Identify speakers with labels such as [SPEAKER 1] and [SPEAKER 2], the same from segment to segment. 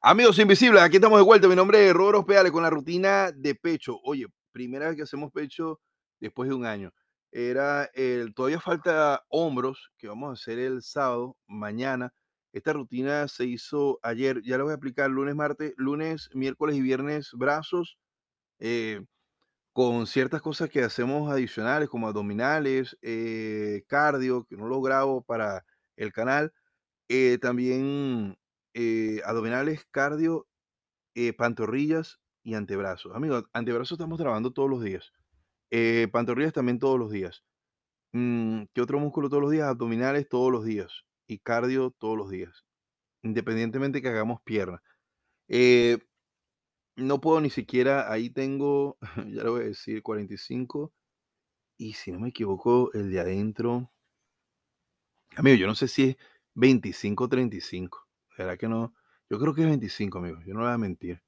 [SPEAKER 1] Amigos Invisibles, aquí estamos de vuelta. Mi nombre es Roros Peale con la rutina de pecho. Oye, primera vez que hacemos pecho después de un año era el, todavía falta hombros, que vamos a hacer el sábado, mañana. Esta rutina se hizo ayer, ya lo voy a aplicar lunes, martes, lunes, miércoles y viernes, brazos, eh, con ciertas cosas que hacemos adicionales, como abdominales, eh, cardio, que no lo grabo para el canal. Eh, también abdominales, cardio, pantorrillas y antebrazos. Amigos, antebrazos estamos grabando todos los días. Eh, pantorrillas también todos los días. Mm, ¿Qué otro músculo todos los días? Abdominales todos los días. Y cardio todos los días. Independientemente que hagamos pierna. Eh, no puedo ni siquiera, ahí tengo, ya lo voy a decir, 45. Y si no me equivoco, el de adentro. Amigo, yo no sé si es 25 o 35. ¿Será que no? Yo creo que es 25, amigo. Yo no voy a mentir.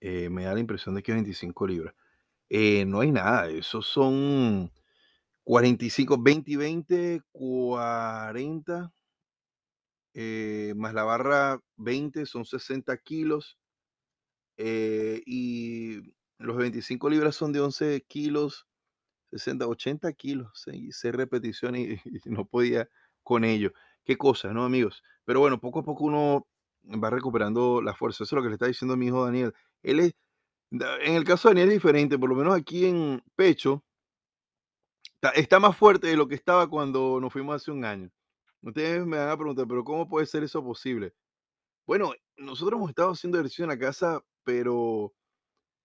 [SPEAKER 1] Eh, me da la impresión de que es 25 libras. Eh, no hay nada, esos son 45, 20 20, 40, más la barra 20 son 60 kilos, eh, y los 25 libras son de 11 kilos, 60, 80 kilos, Y repetición repeticiones y, no podía con ello. Qué cosa, ¿no, amigos? Pero bueno, poco a poco uno va recuperando la fuerza. Eso es lo que le está diciendo mi hijo Daniel. Él es, en el caso de Daniel es diferente, por lo menos aquí en pecho, está, más fuerte de lo que estaba cuando nos fuimos hace un año. Ustedes me van a preguntar, pero ¿cómo puede ser eso posible? Bueno, nosotros hemos estado haciendo ejercicio en la casa, pero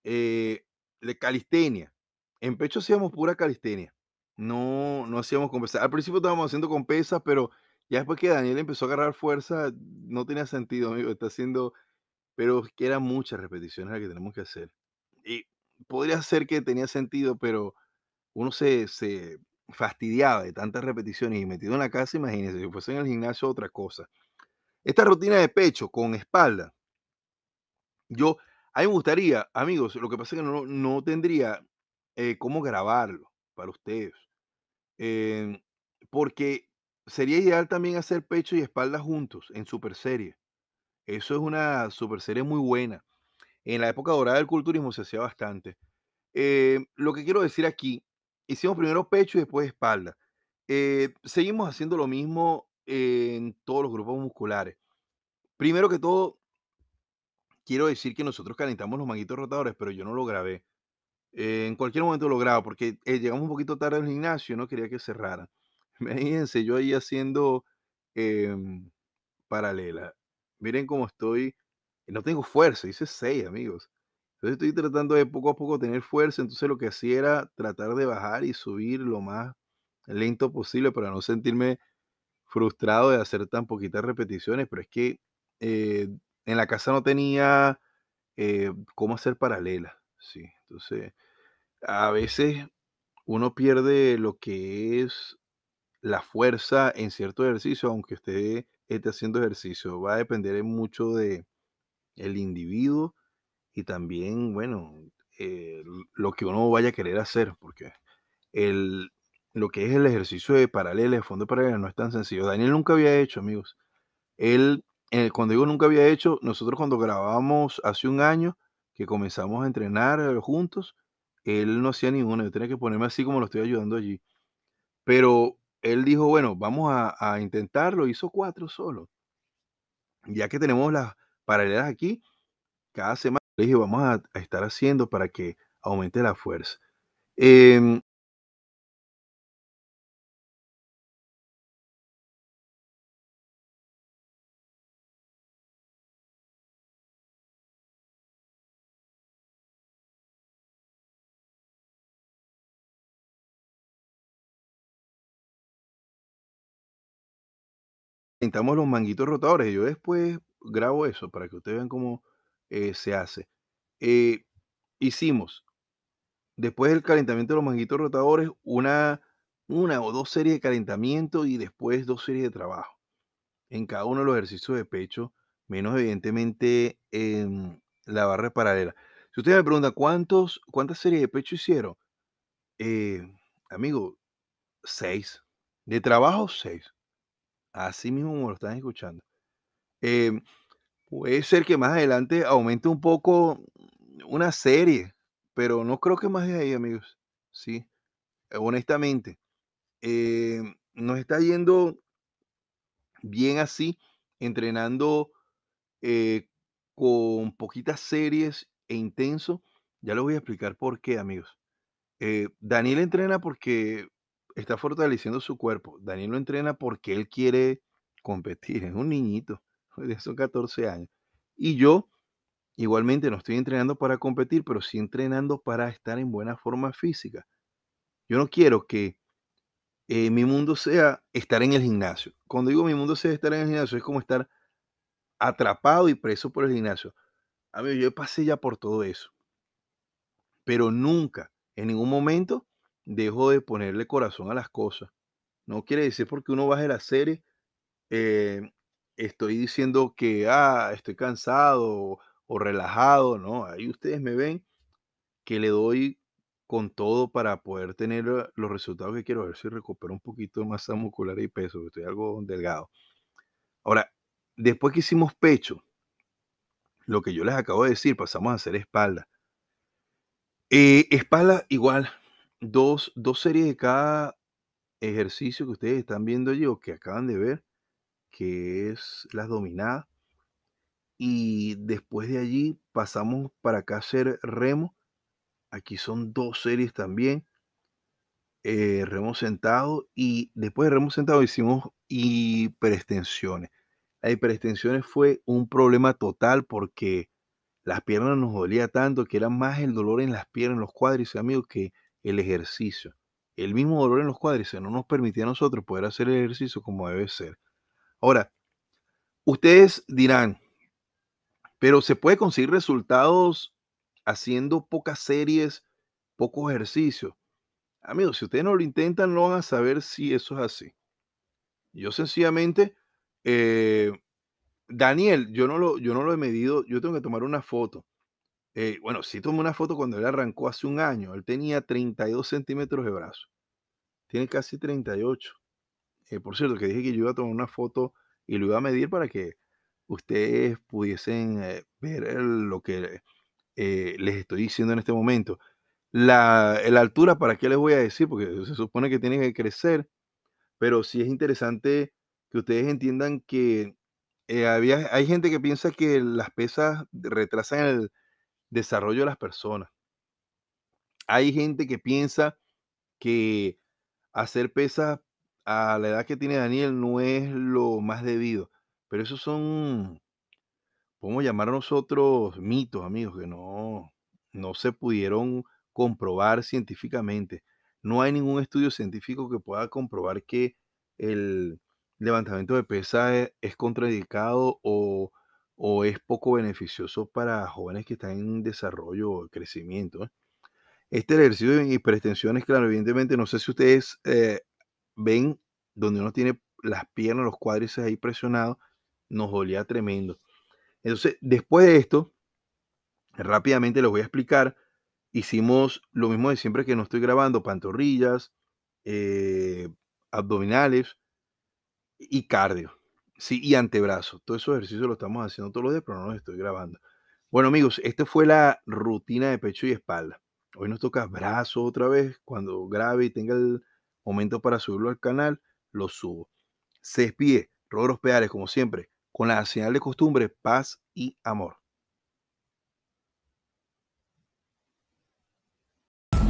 [SPEAKER 1] de eh, calistenia. En pecho hacíamos pura calistenia. No, no hacíamos con pesas. Al principio estábamos haciendo con pesas, pero ya después que Daniel empezó a agarrar fuerza, no tenía sentido, amigo. Está haciendo pero que eran muchas repeticiones las que tenemos que hacer. Y podría ser que tenía sentido, pero uno se, fastidiaba de tantas repeticiones y metido en la casa, imagínense, si fuese en el gimnasio otra cosa. Esta rutina de pecho con espalda, yo, a mí me gustaría, amigos, lo que pasa es que no, no tendría eh, cómo grabarlo para ustedes, eh, porque sería ideal también hacer pecho y espalda juntos en super serie. Eso es una super serie muy buena. En la época dorada del culturismo se hacía bastante. Eh, lo que quiero decir aquí, hicimos primero pecho y después espalda. Eh, seguimos haciendo lo mismo en todos los grupos musculares. Primero que todo, quiero decir que nosotros calentamos los manguitos rotadores, pero yo no lo grabé. Eh, en cualquier momento lo grabo, porque llegamos un poquito tarde al gimnasio, no quería que cerraran. Imagínense, yo ahí haciendo em, paralela miren cómo estoy, no tengo fuerza, hice seis amigos. Entonces estoy tratando de poco a poco tener fuerza, entonces lo que hacía era tratar de bajar y subir lo más lento posible para no sentirme frustrado de hacer tan poquitas repeticiones, pero es que eh, en la casa no tenía eh, cómo hacer paralelas, ¿sí? Entonces, a veces uno pierde lo que es la fuerza en cierto ejercicio, aunque esté esté haciendo ejercicio. Va a depender mucho de el individuo y también, bueno, eh, lo que uno vaya a querer hacer, porque el, lo que es el ejercicio de paralelo, de fondo paralelo, no es tan sencillo. Daniel nunca había hecho, amigos. Él, eh, cuando digo nunca había hecho, nosotros cuando grabamos hace un año, que comenzamos a entrenar eh, juntos, él no hacía ninguno. Yo tenía que ponerme así como lo estoy ayudando allí. Pero él dijo, bueno, vamos a, intentarlo, hizo cuatro solo. Ya que tenemos las paralelas aquí, cada semana le dije, vamos a, estar haciendo para que aumente la fuerza. Em, Calentamos los manguitos rotadores. Yo después grabo eso para que ustedes vean cómo eh, se hace. Eh, hicimos, después del calentamiento de los manguitos rotadores, una, una o dos series de calentamiento y después dos series de trabajo. En cada uno de los ejercicios de pecho, menos evidentemente em, la barra paralela. Si usted me pregunta cuántos, cuántas series de pecho hicieron, eh, amigo, seis. De trabajo, seis. Así mismo lo están escuchando. Eh, puede ser que más adelante aumente un poco una serie, pero no creo que más de ahí, amigos. Sí, eh, honestamente. Eh, nos está yendo bien así, entrenando con poquitas series e intenso. Ya lo voy a explicar por qué, amigos. Daniel entrena porque está fortaleciendo su cuerpo. Daniel lo entrena porque él quiere competir. Es un niñito, de son 14 años. Y yo igualmente no estoy entrenando para competir, pero sí entrenando para estar en buena forma física. Yo no quiero que eh, mi mundo sea estar en el gimnasio. Cuando digo mi mundo sea estar en el gimnasio, es como estar atrapado y preso por el gimnasio. A mí, yo pasé ya por todo eso. Pero nunca, en ningún momento, dejo de ponerle corazón a las cosas. No quiere decir porque uno baje la serie, eh, estoy diciendo que, ah, estoy cansado o, relajado, no, ahí ustedes me ven que le doy con todo para poder tener eh, los resultados que quiero, a ver si recupero un poquito de masa muscular y peso, estoy algo delgado. Ahora, después que hicimos pecho, lo que yo les acabo de decir, pasamos a hacer espalda. Eh, espalda igual, dos, dos series de cada ejercicio que ustedes están viendo allí o que acaban de ver, que es las dominadas. Y después de allí pasamos para acá a hacer remo. Aquí son dos series también. Eh, remo sentado y después de remo sentado hicimos hiperextensiones. La hiperextensiones fue un problema total porque las piernas nos dolía tanto que era más el dolor en las piernas, en los cuádriceps, amigos, que el ejercicio. El mismo dolor en los cuádriceps no nos permitía a nosotros poder hacer el ejercicio como debe ser. Ahora, ustedes dirán, pero se puede conseguir resultados haciendo pocas series, pocos ejercicios. Amigos, si ustedes no lo intentan, no van a saber si eso es así. Yo sencillamente, eh, Daniel, yo no, lo, yo no lo he medido, yo tengo que tomar una foto. Eh, bueno, sí tomé una foto cuando él arrancó hace un año. Él tenía 32 centímetros de brazo. Tiene casi 38. Eh, por cierto, que dije que yo iba a tomar una foto y lo iba a medir para que ustedes pudiesen eh, ver lo que les estoy diciendo en este momento. La, la altura, ¿para qué les voy a decir? Porque se supone que tiene que crecer, pero sí es interesante que ustedes entiendan que había, hay gente que piensa que las pesas retrasan el, desarrollo de las personas. Hay gente que piensa que hacer pesas a la edad que tiene Daniel no es lo más debido, pero esos son, podemos llamar a nosotros mitos, amigos, que no, no se pudieron comprobar científicamente. No hay ningún estudio científico que pueda comprobar que el levantamiento de pesas es, es o o es poco beneficioso para jóvenes que están en desarrollo o crecimiento. ¿eh? Este ejercicio de hiperextensiones, claro, evidentemente, no sé si ustedes eh, ven donde uno tiene las piernas, los cuádriceps ahí presionados, nos dolía tremendo. Entonces, después de esto, rápidamente les voy a explicar. Hicimos lo mismo de siempre que no estoy grabando, pantorrillas, eh, abdominales y cardio. Sí, y antebrazo. Todos esos ejercicios los estamos haciendo todos los días, pero no los estoy grabando. Bueno, amigos, esta fue la rutina de pecho y espalda. Hoy nos toca brazo otra vez. Cuando grabe y tenga el momento para subirlo al canal, lo subo. Se despide, Rodros pedales, como siempre, con la señal de costumbre, paz y amor.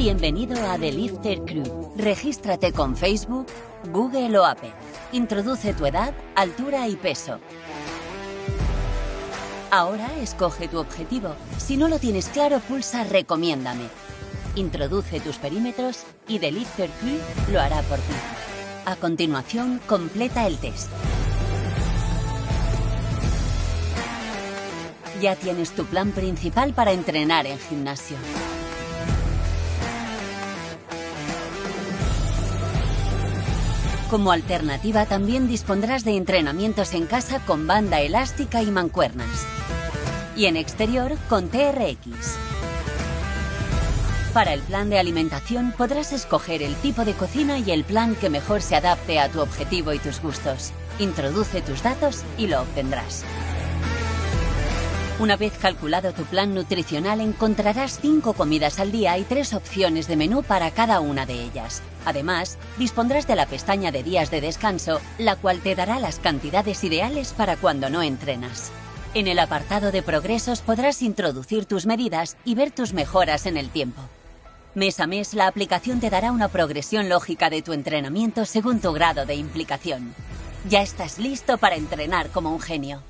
[SPEAKER 2] Bienvenido a The Lifter Crew. Regístrate con Facebook, Google o Apple. Introduce tu edad, altura y peso. Ahora escoge tu objetivo. Si no lo tienes claro, pulsa Recomiéndame. Introduce tus perímetros y The Lifter Crew lo hará por ti. A continuación, completa el test. Ya tienes tu plan principal para entrenar en gimnasio. Como alternativa también dispondrás de entrenamientos en casa con banda elástica y mancuernas. Y en exterior con TRX. Para el plan de alimentación podrás escoger el tipo de cocina y el plan que mejor se adapte a tu objetivo y tus gustos. Introduce tus datos y lo obtendrás. Una vez calculado tu plan nutricional encontrarás 5 comidas al día y 3 opciones de menú para cada una de ellas. Además, dispondrás de la pestaña de días de descanso, la cual te dará las cantidades ideales para cuando no entrenas. En el apartado de progresos podrás introducir tus medidas y ver tus mejoras en el tiempo. Mes a mes, la aplicación te dará una progresión lógica de tu entrenamiento según tu grado de implicación. Ya estás listo para entrenar como un genio.